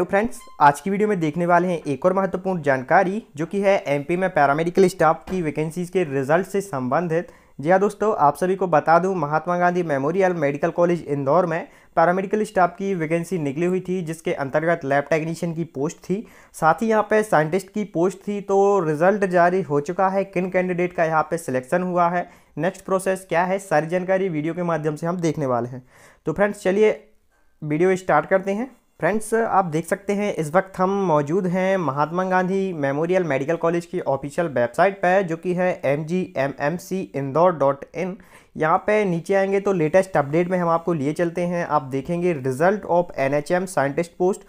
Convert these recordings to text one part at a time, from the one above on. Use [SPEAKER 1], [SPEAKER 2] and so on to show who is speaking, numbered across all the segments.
[SPEAKER 1] hello तो friends आज की वीडियो में देखने वाले हैं एक और महत्वपूर्ण जानकारी जो कि है एमपी में पैरामेडिकल स्टाफ की वैकेंसीज के रिजल्ट से संबंधित जी हाँ दोस्तों आप सभी को बता दूं Mahatma Gandhi memorial medical college Indore में पैरामेडिकल स्टाफ की वैकेंसी निकली हुई थी जिसके अंतर्गत लैब टेक्नीशियन की पोस्ट थी साथ ही यहाँ पे साइंटिस्ट की पोस्ट थी तो रिजल्ट जारी हो चुका है किन कैंडिडेट का यहाँ पे सिलेक्शन हुआ है नेक्स्ट प्रोसेस क्या है सारी जानकारी वीडियो के माध्यम से हम देखने वाले हैं तो फ्रेंड्स चलिए वीडियो स्टार्ट करते हैं फ्रेंड्स आप देख सकते हैं इस वक्त हम मौजूद हैं Mahatma Gandhi memorial medical college की ऑफिशियल वेबसाइट पर जो कि है M G M M C Indore dot in यहाँ पर नीचे आएंगे तो लेटेस्ट अपडेट में हम आपको लिए चलते हैं आप देखेंगे result of N H M scientist post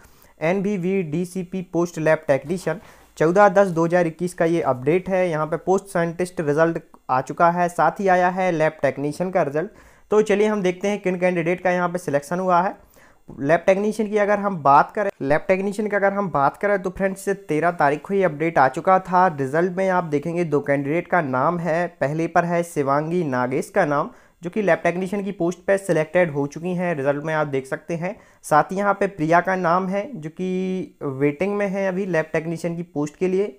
[SPEAKER 1] N B V D C P post lab technician चौदह दस दो हज़ार इक्कीस का ये अपडेट है यहाँ पर पोस्ट साइंटिस्ट रिजल्ट आ चुका है साथ ही आया है लैब टेक्नीशियन का रिजल्ट तो चलिए हम देखते हैं किन कैंडिडेट का यहाँ पर सिलेक्शन हुआ है लैब टेक्नीशियन की अगर हम बात करें लैब टेक्नीशियन की अगर हम बात करें तो फ्रेंड्स तेरह तारीख को ही अपडेट आ चुका था रिजल्ट में आप देखेंगे दो कैंडिडेट का नाम है पहले पर है शिवांगी नागेश का नाम जो कि लैब टेक्नीशियन की पोस्ट पर सिलेक्टेड हो चुकी हैं रिजल्ट में आप देख सकते हैं साथ ही यहाँ पर प्रिया का नाम है जो कि वेटिंग में है अभी लैब टेक्नीशियन की पोस्ट के लिए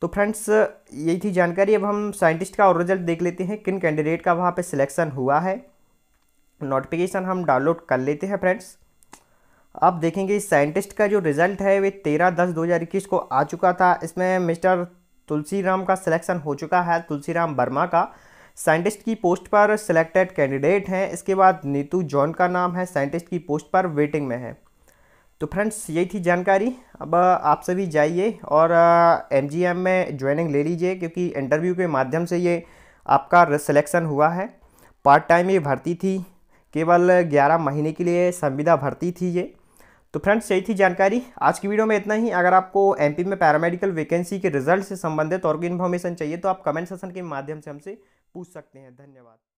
[SPEAKER 1] तो फ्रेंड्स यही थी जानकारी अब हम साइंटिस्ट का और रिजल्ट देख लेते हैं किन कैंडिडेट का वहाँ पर सिलेक्शन हुआ है नोटिफिकेशन हम डाउनलोड कर लेते हैं फ्रेंड्स अब देखेंगे साइंटिस्ट का जो रिज़ल्ट है वे तेरह दस दो हज़ार इक्कीस को आ चुका था इसमें मिस्टर तुलसीराम का सिलेक्शन हो चुका है तुलसीराम वर्मा का साइंटिस्ट की पोस्ट पर सिलेक्टेड कैंडिडेट हैं इसके बाद नीतू जॉन का नाम है साइंटिस्ट की पोस्ट पर वेटिंग में है तो फ्रेंड्स यही थी जानकारी अब आप सभी जाइए और एम में ज्वाइनिंग ले लीजिए क्योंकि इंटरव्यू के माध्यम से ये आपका सिलेक्शन हुआ है पार्ट टाइम ये भर्ती थी केवल 11 महीने के लिए संविदा भर्ती थी ये तो फ्रेंड्स यही थी जानकारी आज की वीडियो में इतना ही अगर आपको एमपी में पैरामेडिकल वैकेंसी के रिजल्ट से संबंधित और भी इन्फॉर्मेशन चाहिए तो आप कमेंट सेशन के माध्यम से हमसे पूछ सकते हैं धन्यवाद